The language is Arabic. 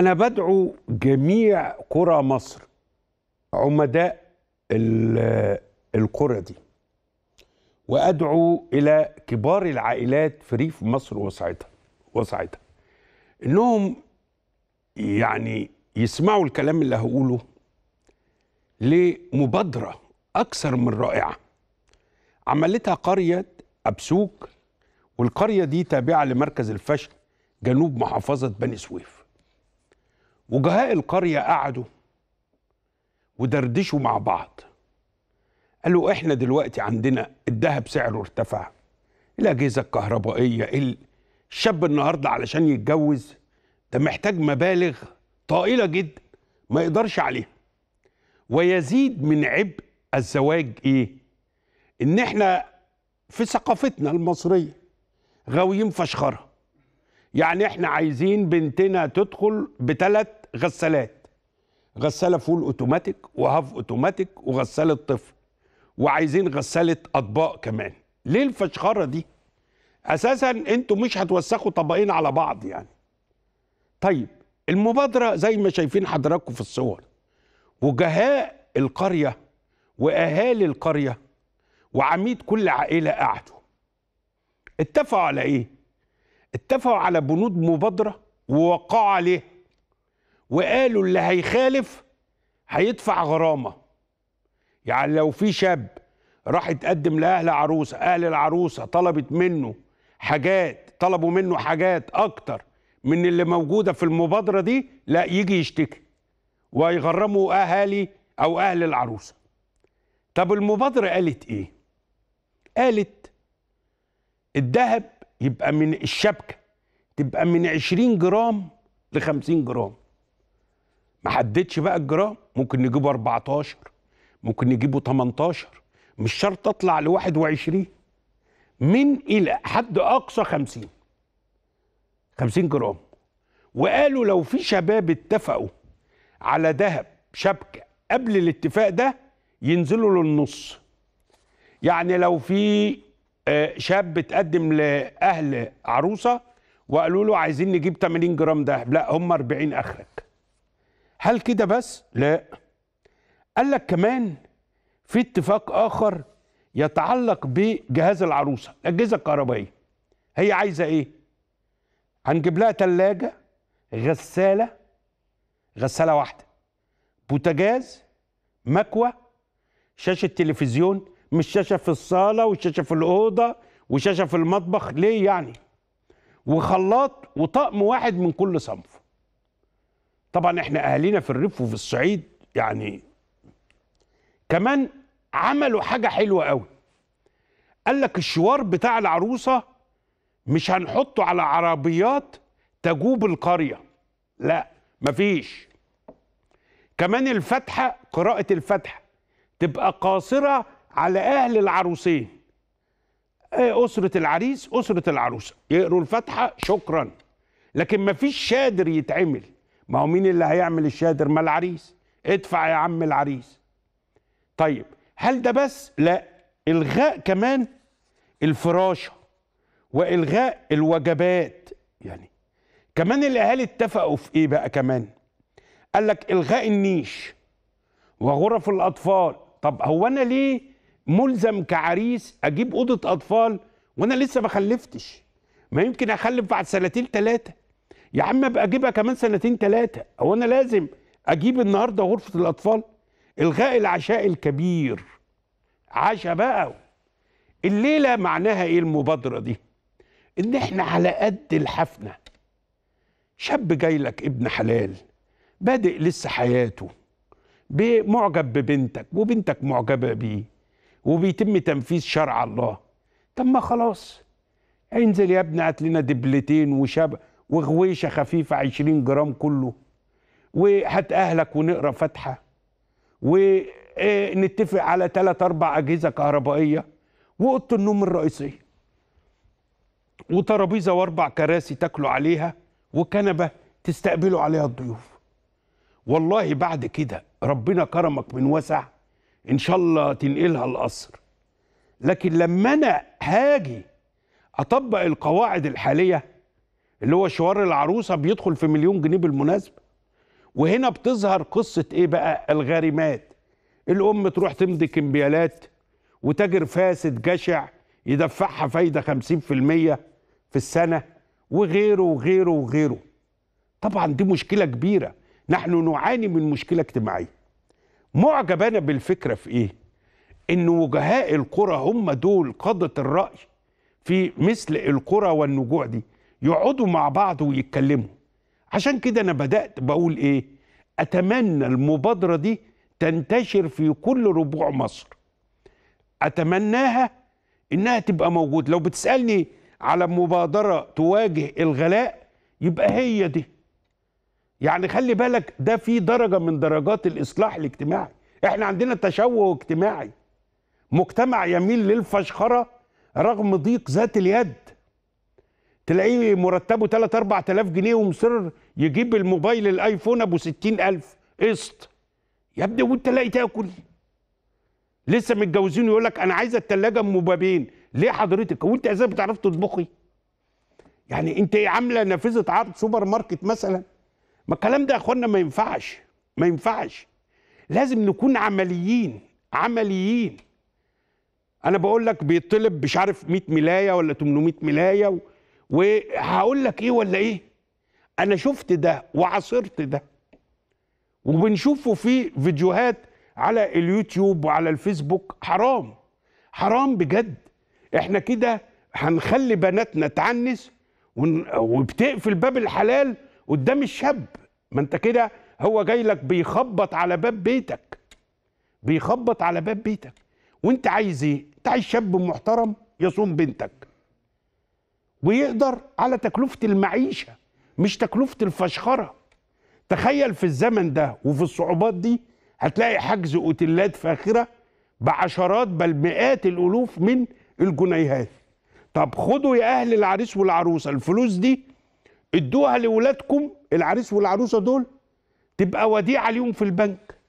أنا بدعو جميع قرى مصر عمداء القرى دي وأدعو إلى كبار العائلات في ريف مصر وسعتها وسعتها إنهم يعني يسمعوا الكلام اللي هقوله لمبادرة أكثر من رائعة عملتها قرية أبسوك والقرية دي تابعة لمركز الفشل جنوب محافظة بني سويف وجهاء القرية قعدوا ودردشوا مع بعض قالوا احنا دلوقتي عندنا الذهب سعره ارتفع الأجهزة الكهربائية الشاب النهاردة علشان يتجوز ده محتاج مبالغ طائلة جدا ما يقدرش عليها ويزيد من عبء الزواج ايه ان احنا في ثقافتنا المصرية غاويين فشخرة يعني احنا عايزين بنتنا تدخل بثلاث غسالات غساله فول اوتوماتيك وهاف اوتوماتيك وغساله طفل وعايزين غساله اطباق كمان ليه الفشخره دي اساسا انتوا مش هتوسخوا طبقين على بعض يعني طيب المبادره زي ما شايفين حضراتكم في الصور وجهاء القريه واهالي القريه وعميد كل عائله قعدوا اتفقوا على ايه اتفقوا على بنود مبادره ووقعوا عليها وقالوا اللي هيخالف هيدفع غرامه يعني لو في شاب راح يتقدم لاهل عروسه اهل العروسه طلبت منه حاجات طلبوا منه حاجات اكتر من اللي موجوده في المبادره دي لا يجي يشتكي ويغرموا اهالي او اهل العروسه طب المبادره قالت ايه قالت الذهب يبقى من الشبكه تبقى من 20 جرام ل 50 جرام ما حددش بقى الجرام ممكن نجيبه 14 ممكن نجيبه 18 مش شرط اطلع ل 21 من الى حد اقصى 50 50 جرام وقالوا لو في شباب اتفقوا على ذهب شبكه قبل الاتفاق ده ينزلوا للنص يعني لو في آه، شاب اتقدم لاهل عروسه وقالوا له عايزين نجيب 80 جرام ذهب لا هم 40 اخرك هل كده بس؟ لا قال لك كمان في اتفاق آخر يتعلق بجهاز العروسة الأجهزة الكهربائية هي عايزة إيه؟ هنجيب لها تلاجة غسالة غسالة واحدة بوتاجاز مكوى شاشة تلفزيون مش شاشة في الصالة وشاشة في الأوضة وشاشة في المطبخ ليه يعني وخلاط وطقم واحد من كل صنف طبعا احنا اهالينا في الريف وفي الصعيد يعني كمان عملوا حاجه حلوه قوي قال لك الشوار بتاع العروسه مش هنحطه على عربيات تجوب القريه لا مفيش كمان الفاتحه قراءه الفاتحه تبقى قاصره على اهل العروسين إيه، اسره العريس اسره العروسه يقروا الفاتحه شكرا لكن مفيش شادر يتعمل ما هو مين اللي هيعمل الشادر ما العريس ادفع يا عم العريس طيب هل ده بس لا الغاء كمان الفراشه والغاء الوجبات يعني كمان الاهالي اتفقوا في ايه بقى كمان قال لك الغاء النيش وغرف الاطفال طب هو انا ليه ملزم كعريس اجيب اوضه اطفال وانا لسه ما خلفتش ما يمكن اخلف بعد سنتين ثلاثه يا عم ابقى اجيبها كمان سنتين ثلاثه هو انا لازم اجيب النهارده غرفه الاطفال الغاء العشاء الكبير عشاء بقى الليله معناها ايه المبادره دي ان احنا على قد الحفنه شاب جاي لك ابن حلال بادئ لسه حياته معجب ببنتك وبنتك معجبه بيه وبيتم تنفيذ شرع الله طب ما خلاص انزل يا ابني هات لنا دبلتين وشبه وغويشه خفيفه 20 جرام كله وهات اهلك ونقرا فاتحه ونتفق آه، على ثلاث اربع اجهزه كهربائيه واوضه النوم الرئيسيه وترابيزه واربع كراسي تاكلوا عليها وكنبه تستقبلوا عليها الضيوف والله بعد كده ربنا كرمك من وسع ان شاء الله تنقلها القصر لكن لما انا هاجي اطبق القواعد الحاليه اللي هو شوار العروسه بيدخل في مليون جنيه بالمناسبه وهنا بتظهر قصه ايه بقى الغارمات الام تروح تمضي كمبيالات وتاجر فاسد جشع يدفعها فايده 50% في السنه وغيره وغيره وغيره طبعا دي مشكله كبيره نحن نعاني من مشكله اجتماعيه معجب انا بالفكره في ايه ان وجهاء القرى هم دول قاده الراي في مثل القرى والنجوع دي يقعدوا مع بعض ويتكلموا عشان كده انا بدات بقول ايه اتمنى المبادره دي تنتشر في كل ربوع مصر اتمناها انها تبقى موجوده لو بتسالني على مبادره تواجه الغلاء يبقى هي دي يعني خلي بالك ده في درجه من درجات الاصلاح الاجتماعي احنا عندنا تشوه اجتماعي مجتمع يميل للفشخره رغم ضيق ذات اليد تلاقيه مرتبه 3 4000 جنيه ومصر يجيب الموبايل الايفون ابو 60000 قسط يا ابني وانت لاقي تاكل لسه متجوزين يقول لك انا عايزه الثلاجه ام بابين ليه حضرتك وانت ازاي بتعرف تطبخي يعني انت عامله نافذه عرض سوبر ماركت مثلا ما الكلام ده يا اخوانا ما ينفعش ما ينفعش لازم نكون عمليين عمليين انا بقول لك بيطلب مش عارف 100 ملايه ولا 800 ملايه وهقول لك ايه ولا ايه انا شفت ده وعاصرت ده وبنشوفه في فيديوهات على اليوتيوب وعلى الفيسبوك حرام حرام بجد احنا كده هنخلي بناتنا تعنس وبتقفل باب الحلال قدام الشاب ما انت كده هو جاي لك بيخبط على باب بيتك بيخبط على باب بيتك وانت عايز ايه انت عايز شاب محترم يصوم بنتك ويقدر على تكلفة المعيشة مش تكلفة الفشخرة تخيل في الزمن ده وفي الصعوبات دي هتلاقي حجز اوتيلات فاخرة بعشرات بل مئات الألوف من الجنيهات طب خدوا يا أهل العريس والعروسة الفلوس دي ادوها لولادكم العريس والعروسة دول تبقى وديعة ليهم في البنك